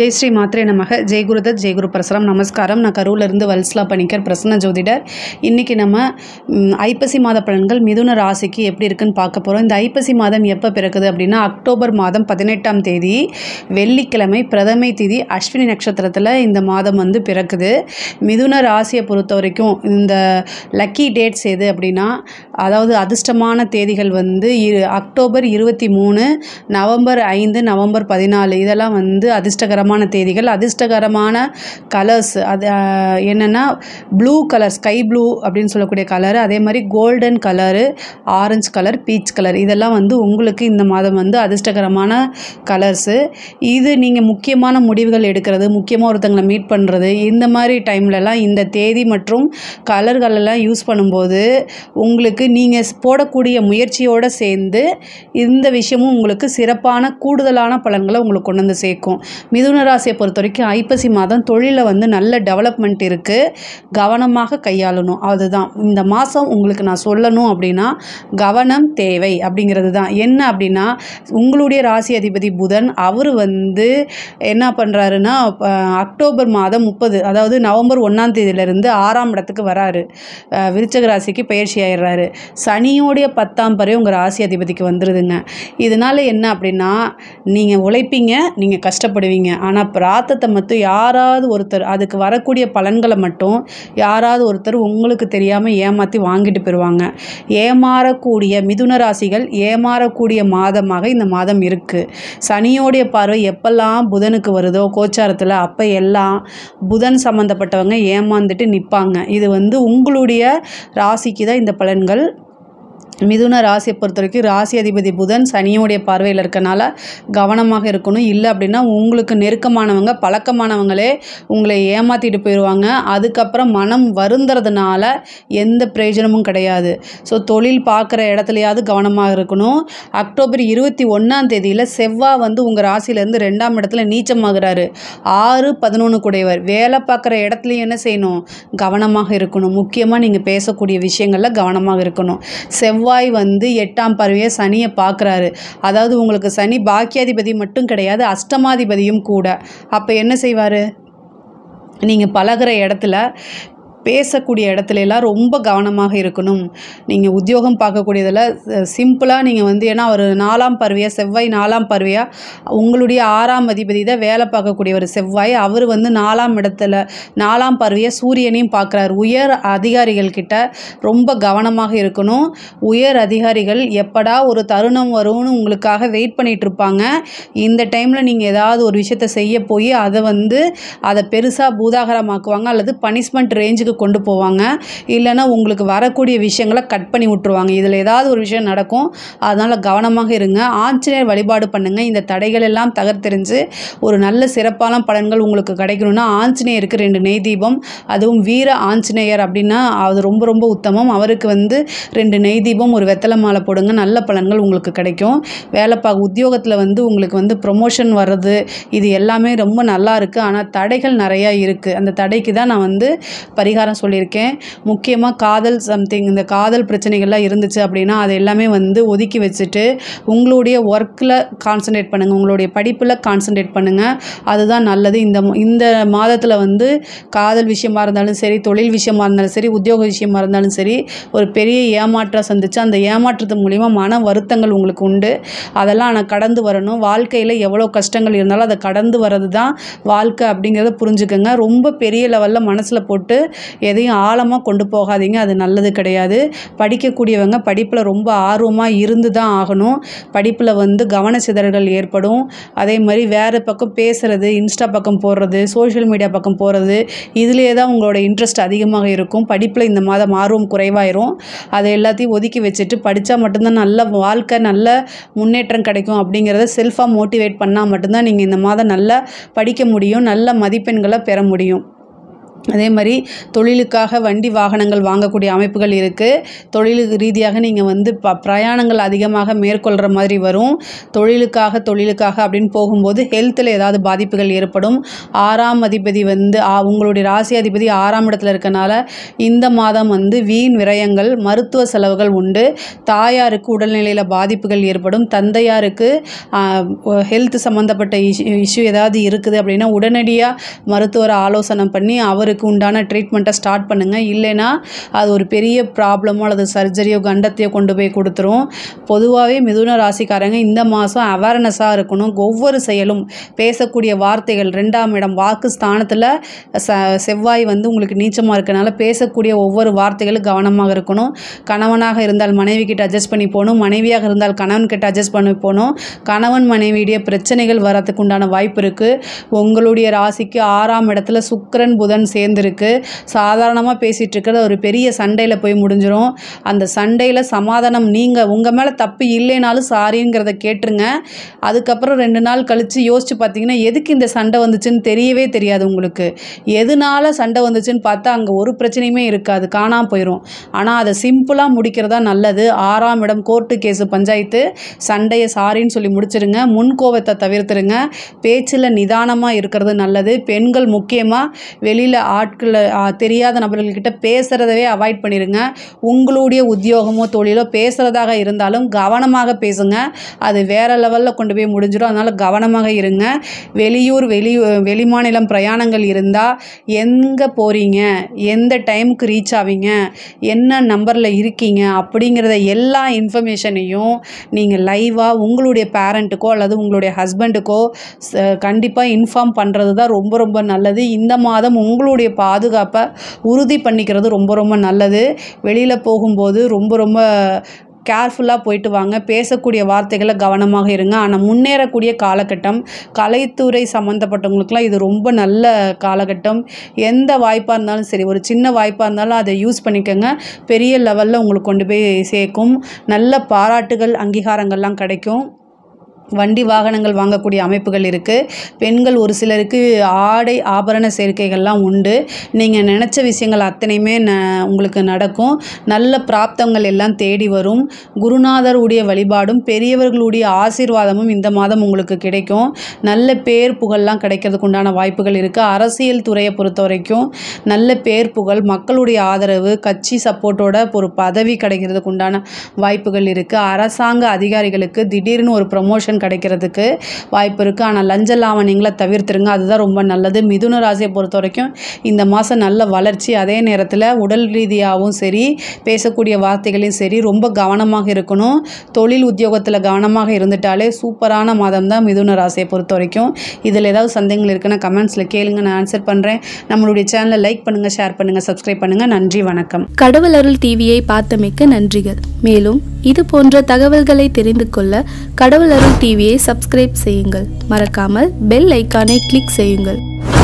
ஜெய் ஸ்ரீ மாத்திரை நமக ஜெய் குருதத் ஜெய் குரு பிரசரம் நமஸ்காரம் நான் இருந்து வல்ஸ்லா பணிக்கர் பிரசன்ன ஜோதிடர் இன்றைக்கி நம்ம ஐப்பசி மாத பலன்கள் மிதுன ராசிக்கு எப்படி இருக்குன்னு பார்க்க போகிறோம் இந்த ஐப்பசி மாதம் எப்போ பிறக்குது அப்படின்னா அக்டோபர் மாதம் பதினெட்டாம் தேதி வெள்ளிக்கிழமை பிரதமை தேதி அஸ்வினி நட்சத்திரத்தில் இந்த மாதம் வந்து பிறக்குது மிதுன ராசியை பொறுத்த வரைக்கும் இந்த லக்கி டேட்ஸ் எது அப்படின்னா அதாவது அதிர்ஷ்டமான தேதிகள் வந்து அக்டோபர் இருபத்தி மூணு நவம்பர் ஐந்து நவம்பர் பதினாலு இதெல்லாம் வந்து அதிர்ஷ்டகரமாக அதிர்ஷ்டகரமான தேதிகள் அதிர்ஷ்டகரமான கலர்ஸ் அது என்னென்னா ப்ளூ கலர் ஸ்கை ப்ளூ அப்படின்னு சொல்லக்கூடிய கலரு அதே மாதிரி golden colour orange colour peach colour இதெல்லாம் வந்து உங்களுக்கு இந்த மாதம் வந்து அதிர்ஷ்டகரமான கலர்ஸு இது நீங்கள் முக்கியமான முடிவுகள் எடுக்கிறது முக்கியமாக ஒருத்தங்களை மீட் பண்ணுறது இந்த மாதிரி டைம்லலாம் இந்த தேதி மற்றும் கலர்களெல்லாம் யூஸ் பண்ணும்போது உங்களுக்கு நீங்கள் போடக்கூடிய முயற்சியோடு சேர்ந்து இந்த விஷயமும் உங்களுக்கு சிறப்பான கூடுதலான பலன்களை உங்களுக்கு கொண்டு வந்து சேர்க்கும் மிது மிதுன ராசியை பொறுத்த வரைக்கும் ஐப்பசி மாதம் தொழிலில் வந்து நல்ல டெவலப்மெண்ட் இருக்குது கவனமாக கையாளணும் அதுதான் இந்த மாதம் உங்களுக்கு நான் சொல்லணும் அப்படின்னா கவனம் தேவை அப்படிங்கிறது தான் என்ன அப்படின்னா உங்களுடைய ராசி அதிபதி புதன் அவர் வந்து என்ன பண்ணுறாருன்னா அக்டோபர் மாதம் முப்பது அதாவது நவம்பர் ஒன்றாம் தேதியிலேருந்து ஆறாம் இடத்துக்கு வராரு விருச்சக ராசிக்கு பயிற்சி ஆயிடுறாரு சனியோடைய பத்தாம் பறவை உங்கள் ராசி அதிபதிக்கு வந்துடுதுங்க இதனால் என்ன அப்படின்னா நீங்கள் உழைப்பீங்க நீங்கள் கஷ்டப்படுவீங்க ஆனால் பிராத்தத்தை மட்டும் யாராவது ஒருத்தர் அதுக்கு வரக்கூடிய பலன்களை மட்டும் யாராவது ஒருத்தர் உங்களுக்கு தெரியாமல் ஏமாற்றி வாங்கிட்டு போயிடுவாங்க ஏமாறக்கூடிய மிதுன ராசிகள் ஏமாறக்கூடிய மாதமாக இந்த மாதம் இருக்குது சனியோடைய பார்வை எப்பெல்லாம் புதனுக்கு வருதோ கோச்சாரத்தில் அப்போ எல்லாம் புதன் சம்மந்தப்பட்டவங்க ஏமாந்துட்டு நிற்பாங்க இது வந்து உங்களுடைய ராசிக்கு தான் இந்த பலன்கள் மிதுன ராசியை பொறுத்த வரைக்கும் ராசி அதிபதி புதன் சனியோடைய பார்வையில் இருக்கனால கவனமாக இருக்கணும் இல்லை அப்படின்னா உங்களுக்கு நெருக்கமானவங்க பழக்கமானவங்களே உங்களை ஏமாற்றிட்டு போயிடுவாங்க அதுக்கப்புறம் மனம் வருந்துறதுனால எந்த பிரயோஜனமும் கிடையாது ஸோ தொழில் பார்க்குற இடத்துலையாவது கவனமாக இருக்கணும் அக்டோபர் இருபத்தி ஒன்றாம் தேதியில் செவ்வாய் வந்து உங்கள் ராசியிலேருந்து ரெண்டாம் இடத்துல நீச்சமாகிறாரு ஆறு பதினொன்று குடையவர் வேலை பார்க்குற இடத்துலையும் என்ன செய்யணும் கவனமாக இருக்கணும் முக்கியமாக நீங்கள் பேசக்கூடிய விஷயங்களில் கவனமாக இருக்கணும் செவ்வாய் செவ்வாய் வந்து எட்டாம் பறவையை சனியை பார்க்குறாரு அதாவது உங்களுக்கு சனி பாக்கியாதிபதி மட்டும் கிடையாது அஷ்டமாதிபதியும் கூட அப்போ என்ன செய்வார் நீங்கள் பழகிற இடத்துல பேசக்கூடிய இடத்துல எல்லாம் ரொம்ப கவனமாக இருக்கணும் நீங்கள் உத்தியோகம் பார்க்கக்கூடியதில் சிம்பிளாக நீங்கள் வந்து ஏன்னா ஒரு நாலாம் பருவையாக செவ்வாய் நாலாம் பருவையாக உங்களுடைய ஆறாம் அதிபதி தான் வேலை பார்க்கக்கூடிய ஒரு செவ்வாய் அவர் வந்து நாலாம் இடத்துல நாலாம் பருவையாக சூரியனையும் பார்க்குறாரு உயர் அதிகாரிகள் கிட்ட ரொம்ப கவனமாக இருக்கணும் உயர் அதிகாரிகள் எப்படா ஒரு தருணம் வரும்னு உங்களுக்காக வெயிட் பண்ணிகிட்ருப்பாங்க இந்த டைமில் நீங்கள் ஏதாவது ஒரு விஷயத்தை செய்ய போய் அதை வந்து அதை பெருசாக பூதாகரமாக்குவாங்க அல்லது பனிஷ்மெண்ட் ரேஞ்சுக்கு இடத்துக்கு கொண்டு போவாங்க இல்லைன்னா உங்களுக்கு வரக்கூடிய விஷயங்களை கட் பண்ணி விட்டுருவாங்க இதில் ஏதாவது ஒரு விஷயம் நடக்கும் அதனால் கவனமாக இருங்க ஆஞ்சநேயர் வழிபாடு பண்ணுங்கள் இந்த தடைகள் எல்லாம் தகர்த்தெறிஞ்சு ஒரு நல்ல சிறப்பான பலன்கள் உங்களுக்கு கிடைக்கணும்னா ஆஞ்சநேயருக்கு ரெண்டு நெய் தீபம் அதுவும் வீர ஆஞ்சநேயர் அப்படின்னா அது ரொம்ப ரொம்ப உத்தமம் அவருக்கு வந்து ரெண்டு நெய் தீபம் ஒரு வெத்தலை மாலை போடுங்க நல்ல பலன்கள் உங்களுக்கு கிடைக்கும் வேலை பா உத்தியோகத்தில் வந்து உங்களுக்கு வந்து ப்ரொமோஷன் வர்றது இது எல்லாமே ரொம்ப நல்லா இருக்குது ஆனால் தடைகள் நிறையா இருக்குது அந்த தடைக்கு தான் நான் வந்து பரிகாரம் பரிகாரம் சொல்லியிருக்கேன் முக்கியமாக காதல் சம்திங் இந்த காதல் பிரச்சனைகள்லாம் இருந்துச்சு அப்படின்னா அது எல்லாமே வந்து ஒதுக்கி வச்சுட்டு உங்களுடைய ஒர்க்கில் கான்சன்ட்ரேட் பண்ணுங்கள் உங்களுடைய படிப்பில் கான்சன்ட்ரேட் பண்ணுங்கள் அதுதான் நல்லது இந்த இந்த மாதத்தில் வந்து காதல் விஷயமா இருந்தாலும் சரி தொழில் விஷயமா இருந்தாலும் சரி உத்தியோக விஷயமா இருந்தாலும் சரி ஒரு பெரிய ஏமாற்றம் சந்திச்சு அந்த ஏமாற்றத்து மூலிமா மன வருத்தங்கள் உங்களுக்கு உண்டு அதெல்லாம் ஆனால் கடந்து வரணும் வாழ்க்கையில் எவ்வளோ கஷ்டங்கள் இருந்தாலும் அதை கடந்து வர்றது தான் வாழ்க்கை அப்படிங்கிறத புரிஞ்சுக்கோங்க ரொம்ப பெரிய லெவலில் மனசில் போட்டு எதையும் ஆழமாக கொண்டு போகாதீங்க அது நல்லது கிடையாது படிக்கக்கூடியவங்க படிப்பில் ரொம்ப ஆர்வமாக இருந்து தான் ஆகணும் படிப்பில் வந்து கவன சிதறல்கள் ஏற்படும் அதே மாதிரி வேறு பக்கம் பேசுகிறது இன்ஸ்டா பக்கம் போடுறது சோஷியல் மீடியா பக்கம் போகிறது இதிலே தான் உங்களோட இன்ட்ரெஸ்ட் அதிகமாக இருக்கும் படிப்பில் இந்த மாதம் ஆர்வம் குறைவாயிரும் அதை எல்லாத்தையும் ஒதுக்கி வச்சுட்டு படித்தா மட்டும்தான் நல்ல வாழ்க்கை நல்ல முன்னேற்றம் கிடைக்கும் அப்படிங்கிறத செல்ஃபாக மோட்டிவேட் பண்ணால் மட்டும்தான் நீங்கள் இந்த மாதம் நல்லா படிக்க முடியும் நல்ல மதிப்பெண்களை பெற முடியும் அதே மாதிரி தொழிலுக்காக வண்டி வாகனங்கள் வாங்கக்கூடிய அமைப்புகள் இருக்குது தொழில் ரீதியாக நீங்கள் வந்து ப பிரயாணங்கள் அதிகமாக மேற்கொள்கிற மாதிரி வரும் தொழிலுக்காக தொழிலுக்காக அப்படின்னு போகும்போது ஹெல்த்தில் ஏதாவது பாதிப்புகள் ஏற்படும் ஆறாம் அதிபதி வந்து உங்களுடைய ராசி அதிபதி ஆறாம் இடத்துல இருக்கனால இந்த மாதம் வந்து வீண் விரயங்கள் மருத்துவ செலவுகள் உண்டு தாயாருக்கு உடல்நிலையில் பாதிப்புகள் ஏற்படும் தந்தையாருக்கு ஹெல்த் சம்மந்தப்பட்ட இஷ்யூ இஷ்யூ ஏதாவது இருக்குது அப்படின்னா உடனடியாக மருத்துவரை ஆலோசனை பண்ணி அவர் அவருக்கு உண்டான ட்ரீட்மெண்ட்டை ஸ்டார்ட் பண்ணுங்கள் இல்லைன்னா அது ஒரு பெரிய ப்ராப்ளமோ அல்லது சர்ஜரியோ கண்டத்தையோ கொண்டு போய் கொடுத்துரும் பொதுவாகவே மிதுன ராசிக்காரங்க இந்த மாதம் அவேர்னஸாக இருக்கணும் ஒவ்வொரு செயலும் பேசக்கூடிய வார்த்தைகள் ரெண்டாம் இடம் வாக்கு ஸ்தானத்தில் ச செவ்வாய் வந்து உங்களுக்கு நீச்சமாக இருக்கனால பேசக்கூடிய ஒவ்வொரு வார்த்தைகளும் கவனமாக இருக்கணும் கணவனாக இருந்தால் மனைவி கிட்ட அட்ஜஸ்ட் பண்ணி போகணும் மனைவியாக இருந்தால் கணவன் கிட்ட அட்ஜஸ்ட் பண்ணி போகணும் கணவன் மனைவியுடைய பிரச்சனைகள் வரத்துக்கு உண்டான வாய்ப்பு இருக்குது உங்களுடைய ராசிக்கு ஆறாம் இடத்துல சுக்கரன் புதன் சேர்ந்துருக்கு சாதாரணமாக பேசிகிட்டு இருக்கிறத ஒரு பெரிய சண்டையில் போய் முடிஞ்சிடும் அந்த சண்டையில் சமாதானம் நீங்கள் உங்கள் மேலே தப்பு இல்லைனாலும் சாரிங்கிறத கேட்டுருங்க அதுக்கப்புறம் ரெண்டு நாள் கழித்து யோசித்து பார்த்தீங்கன்னா எதுக்கு இந்த சண்டை வந்துச்சுன்னு தெரியவே தெரியாது உங்களுக்கு எதனால சண்டை வந்துச்சுன்னு பார்த்தா அங்கே ஒரு பிரச்சனையுமே இருக்காது காணாமல் போயிடும் ஆனால் அதை சிம்பிளாக முடிக்கிறதா நல்லது ஆறாம் இடம் கோர்ட்டு கேஸு பஞ்சாயத்து சண்டையை சாரின்னு சொல்லி முடிச்சிருங்க முன்கோவத்தை தவிர்த்துருங்க பேச்சில் நிதானமாக இருக்கிறது நல்லது பெண்கள் முக்கியமாக வெளியில் ஆட்களை தெரியாத நபர்கள்கிட்ட பேசுகிறதவே அவாய்ட் பண்ணிடுங்க உங்களுடைய உத்தியோகமோ தொழிலோ பேசுகிறதாக இருந்தாலும் கவனமாக பேசுங்க அது வேறு லெவலில் கொண்டு போய் முடிஞ்சிடும் அதனால் கவனமாக இருங்க வெளியூர் வெளி வெளிமாநிலம் பிரயாணங்கள் இருந்தால் எங்கே போகிறீங்க எந்த டைமுக்கு ரீச் ஆவீங்க என்ன நம்பரில் இருக்கீங்க அப்படிங்கிறத எல்லா இன்ஃபர்மேஷனையும் நீங்கள் லைவாக உங்களுடைய பேரண்ட்டுக்கோ அல்லது உங்களுடைய ஹஸ்பண்டுக்கோ கண்டிப்பாக இன்ஃபார்ம் பண்ணுறது தான் ரொம்ப ரொம்ப நல்லது இந்த மாதம் உங்களுடைய நம்மளுடைய பாதுகாப்பை உறுதி பண்ணிக்கிறது ரொம்ப ரொம்ப நல்லது வெளியில் போகும்போது ரொம்ப ரொம்ப கேர்ஃபுல்லாக போயிட்டு வாங்க பேசக்கூடிய வார்த்தைகளை கவனமாக இருங்க ஆனால் முன்னேறக்கூடிய காலகட்டம் கலைத்துறை சம்மந்தப்பட்டவங்களுக்குலாம் இது ரொம்ப நல்ல காலகட்டம் எந்த வாய்ப்பாக இருந்தாலும் சரி ஒரு சின்ன வாய்ப்பாக இருந்தாலும் அதை யூஸ் பண்ணிக்கோங்க பெரிய லெவலில் உங்களுக்கு கொண்டு போய் சேர்க்கும் நல்ல பாராட்டுகள் அங்கீகாரங்கள்லாம் கிடைக்கும் வண்டி வாகனங்கள் வாங்கக்கூடிய அமைப்புகள் இருக்குது பெண்கள் ஒரு சிலருக்கு ஆடை ஆபரண சேர்க்கைகள்லாம் உண்டு நீங்கள் நினச்ச விஷயங்கள் அத்தனையுமே ந உங்களுக்கு நடக்கும் நல்ல பிராப்தங்கள் எல்லாம் தேடி வரும் குருநாதருடைய வழிபாடும் பெரியவர்களுடைய ஆசீர்வாதமும் இந்த மாதம் உங்களுக்கு கிடைக்கும் நல்ல பேர் புகழ்லாம் கிடைக்கிறதுக்கு உண்டான வாய்ப்புகள் இருக்குது அரசியல் துறையை பொறுத்த வரைக்கும் நல்ல பேர் புகழ் மக்களுடைய ஆதரவு கட்சி சப்போர்ட்டோட ஒரு பதவி கிடைக்கிறதுக்கு உண்டான வாய்ப்புகள் இருக்குது அரசாங்க அதிகாரிகளுக்கு திடீர்னு ஒரு ப்ரமோஷன் பலன் கிடைக்கிறதுக்கு வாய்ப்பு இருக்குது ஆனால் லஞ்ச லாவணிங்களை தவிர்த்துருங்க அதுதான் ரொம்ப நல்லது மிதுன ராசியை பொறுத்த வரைக்கும் இந்த மாதம் நல்ல வளர்ச்சி அதே நேரத்தில் உடல் ரீதியாகவும் சரி பேசக்கூடிய வார்த்தைகளையும் சரி ரொம்ப கவனமாக இருக்கணும் தொழில் உத்தியோகத்தில் கவனமாக இருந்துட்டாலே சூப்பரான மாதம் தான் மிதுன ராசியை பொறுத்த வரைக்கும் இதில் ஏதாவது சந்தேகங்கள் இருக்குன்னா கமெண்ட்ஸில் கேளுங்க நான் ஆன்சர் பண்ணுறேன் நம்மளுடைய சேனலை லைக் பண்ணுங்கள் ஷேர் பண்ணுங்கள் சப்ஸ்கிரைப் பண்ணுங்கள் நன்றி வணக்கம் கடவுள் அருள் டிவியை பார்த்தமைக்க நன்றிகள் மேலும் இது போன்ற தகவல்களை தெரிந்து கொள்ள கடவுள் அருள் டிவி டிவியை சப்ஸ்கிரைப் செய்யுங்கள் மறக்காமல் பெல் ஐக்கானை கிளிக் செய்யுங்கள்